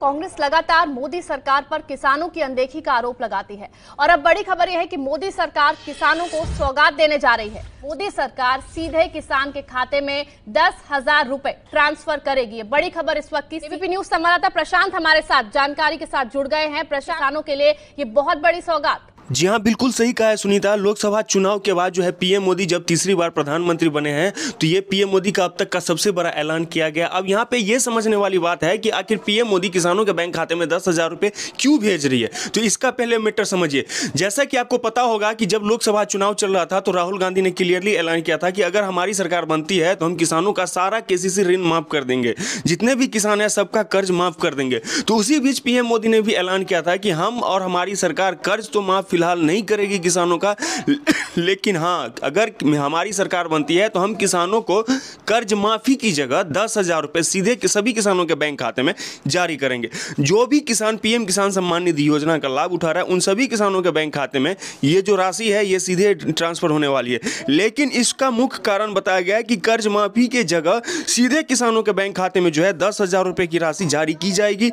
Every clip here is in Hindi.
कांग्रेस लगातार मोदी सरकार पर किसानों की अनदेखी का आरोप लगाती है और अब बड़ी खबर यह है कि मोदी सरकार किसानों को सौगात देने जा रही है मोदी सरकार सीधे किसान के खाते में दस हजार रूपए ट्रांसफर करेगी बड़ी खबर इस वक्त की सीबीपी न्यूज संवाददाता प्रशांत हमारे साथ जानकारी के साथ जुड़ गए हैं किसानों के लिए ये बहुत बड़ी सौगात जी हाँ बिल्कुल सही कहा है सुनीता लोकसभा चुनाव के बाद जो है पीएम मोदी जब तीसरी बार प्रधानमंत्री बने हैं तो ये पीएम मोदी का अब तक का सबसे बड़ा ऐलान किया गया अब यहाँ पे ये समझने वाली बात है कि आखिर पीएम मोदी किसानों के बैंक खाते में दस हज़ार रुपये क्यों भेज रही है तो इसका पहले मेटर समझिए जैसा कि आपको पता होगा कि जब लोकसभा चुनाव चल रहा था तो राहुल गांधी ने क्लियरली ऐलान किया था कि अगर हमारी सरकार बनती है तो हम किसानों का सारा के ऋण माफ कर देंगे जितने भी किसान हैं सबका कर्ज माफ कर देंगे तो उसी बीच पीएम मोदी ने भी ऐलान किया था कि हम और हमारी सरकार कर्ज तो माफ फिलहाल नहीं करेगी किसानों का लेकिन हाँ अगर हमारी सरकार बनती है तो हम किसानों को कर्ज माफ़ी की जगह दस हज़ार रुपये सीधे सभी किसानों के बैंक खाते में जारी करेंगे जो भी किसान पीएम किसान सम्मान निधि योजना का लाभ उठा रहा है उन सभी किसानों के बैंक खाते में ये जो राशि है ये सीधे ट्रांसफर होने वाली है लेकिन इसका मुख्य कारण बताया गया है कि कर्ज माफ़ी के जगह सीधे किसानों के बैंक खाते में जो है दस हज़ार रुपए की राशि जारी की जाएगी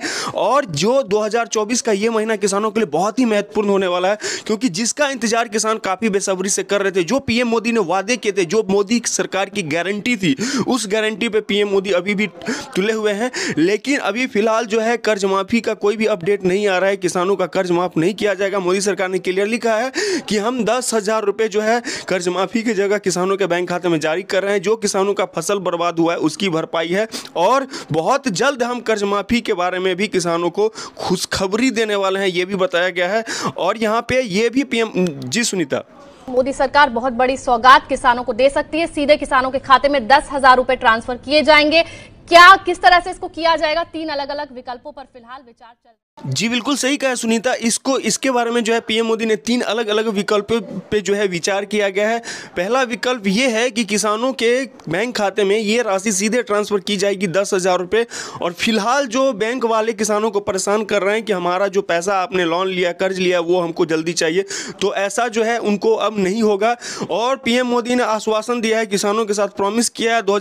और जो 2024 का यह महीना किसानों के लिए बहुत ही महत्वपूर्ण होने वाला है क्योंकि जिसका इंतजार किसान काफ़ी बेसब्री से कर रहे थे जो पीएम मोदी ने वादे किए थे जो मोदी सरकार की गारंटी थी उस गारंटी पे पीएम मोदी अभी भी तुले हुए हैं लेकिन अभी फिलहाल जो है कर्ज माफ़ी का कोई भी अपडेट नहीं आ रहा है किसानों का कर्ज माफ़ नहीं किया जाएगा मोदी सरकार ने क्लियरली कहा है कि हम दस हज़ार रुपए जो है कर्ज माफ़ी की जगह किसानों के बैंक खाते में जारी कर रहे हैं जो किसानों का फसल बर्बाद हुआ है उसकी भरपाई है और बहुत जल्द हम कर्ज माफ़ी के बारे में भी किसानों को खुशखबरी देने वाले हैं ये भी बताया गया है और यहाँ पे ये भी पीएम जी सुनीता मोदी सरकार बहुत बड़ी सौगात किसानों को दे सकती है सीधे किसानों के खाते में दस हजार रूपए ट्रांसफर किए जाएंगे क्या किस तरह से इसको किया जाएगा तीन अलग अलग विकल्पों पर फिलहाल विचार चल जी बिल्कुल सही कहा सुनीता इसको इसके बारे में जो है पीएम मोदी ने तीन अलग अलग विकल्पों पे जो है विचार किया गया है पहला विकल्प ये है कि किसानों के बैंक खाते में ये राशि सीधे ट्रांसफर की जाएगी दस हज़ार रुपये और फिलहाल जो बैंक वाले किसानों को परेशान कर रहे हैं कि हमारा जो पैसा आपने लोन लिया कर्ज लिया वो हमको जल्दी चाहिए तो ऐसा जो है उनको अब नहीं होगा और पीएम मोदी ने आश्वासन दिया है किसानों के साथ प्रॉमिस किया है दो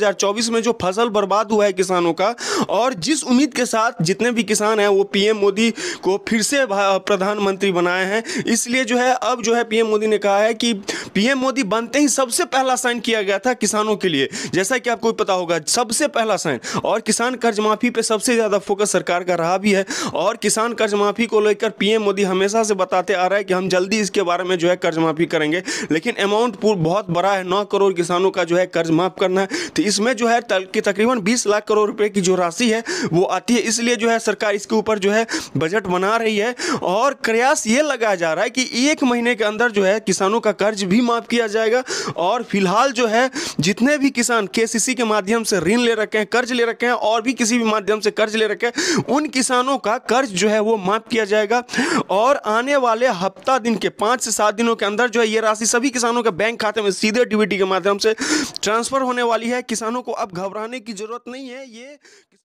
में जो फसल बर्बाद हुआ है किसानों का और जिस उम्मीद के साथ जितने भी किसान हैं वो पीएम मोदी को फिर से प्रधानमंत्री बनाए हैं इसलिए जो है अब जो है पीएम मोदी ने कहा है कि पीएम मोदी बनते ही सबसे पहला साइन किया गया था किसानों के लिए जैसा कि आपको पता होगा सबसे पहला साइन और किसान कर्ज माफी पे सबसे ज़्यादा फोकस सरकार का रहा भी है और किसान कर्ज माफी को लेकर पीएम मोदी हमेशा से बताते आ रहा है कि हम जल्दी इसके बारे में जो है कर्ज माफी करेंगे लेकिन अमाउंट बहुत बड़ा है नौ करोड़ किसानों का जो है कर्ज माफ करना है तो इसमें जो है तकरीबन बीस लाख करोड़ रुपए की जो राशि है वो आती है इसलिए जो है सरकार इसके ऊपर जो है बजट बना रही है और प्रयास ये लगाया जा रहा है कि एक महीने के अंदर जो है किसानों का कर्ज भी भी माफ़ किया जाएगा और फिलहाल जो है जितने भी किसान के के माध्यम से ऋण ले रखे हैं कर्ज ले रखे हैं और भी किसी भी माध्यम से कर्ज ले रखे हैं उन किसानों का कर्ज जो है वो माफ़ किया जाएगा और आने वाले हफ्ता दिन के पांच से सात दिनों के अंदर जो है ये राशि सभी किसानों के बैंक खाते में सीधे डीबीटी के माध्यम से ट्रांसफ़र होने वाली है किसानों को अब घबराने की ज़रूरत नहीं है ये